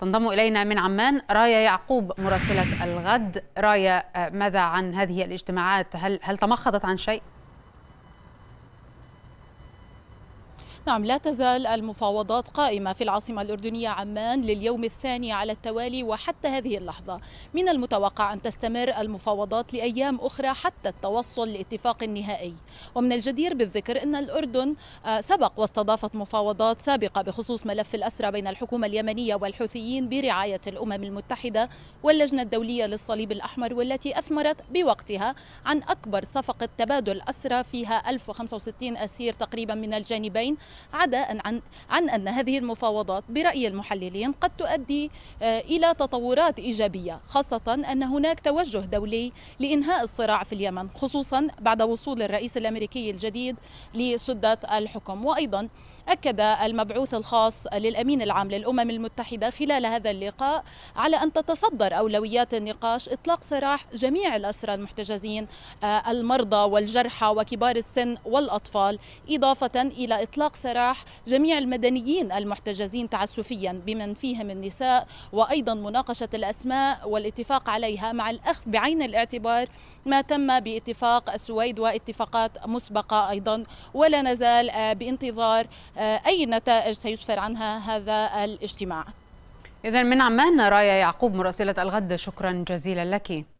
تنضم إلينا من عمان رايا يعقوب مراسلة الغد رايا آه، ماذا عن هذه الاجتماعات هل, هل تمخضت عن شيء؟ نعم لا تزال المفاوضات قائمة في العاصمة الأردنية عمان لليوم الثاني على التوالي وحتى هذه اللحظة من المتوقع أن تستمر المفاوضات لأيام أخرى حتى التوصل لاتفاق نهائي ومن الجدير بالذكر أن الأردن آه، سبق واستضافت مفاوضات سابقة بخصوص ملف الأسرى بين الحكومة اليمنية والحوثيين برعاية الأمم المتحدة واللجنة الدولية للصليب الأحمر والتي أثمرت بوقتها عن أكبر صفقة تبادل أسرى فيها 1065 أسير تقريبا من الجانبين عدا عن, عن أن هذه المفاوضات برأي المحللين قد تؤدي آه، إلى تطورات إيجابية خاصة أن هناك توجه دولي لإنهاء الصراع في اليمن خصوصا بعد وصول الرئيس الأمريكي الجديد لسدة الحكم وأيضا أكد المبعوث الخاص للأمين العام للأمم المتحدة خلال هذا اللقاء على أن تتصدر أولويات النقاش إطلاق سراح جميع الأسرى المحتجزين آه، المرضى والجرحى وكبار السن والأطفال إضافة إلى إطلاق سراح جميع المدنيين المحتجزين تعسفيا بمن فيهم النساء وأيضا مناقشة الأسماء والاتفاق عليها مع الأخذ بعين الاعتبار ما تم باتفاق السويد واتفاقات مسبقة أيضا ولا نزال آه، بانتظار آه، آه، أي نتائج سيسفر عنها هذا الاجتماع إذا من عمان رايا يعقوب مراسلة الغد شكرا جزيلا لك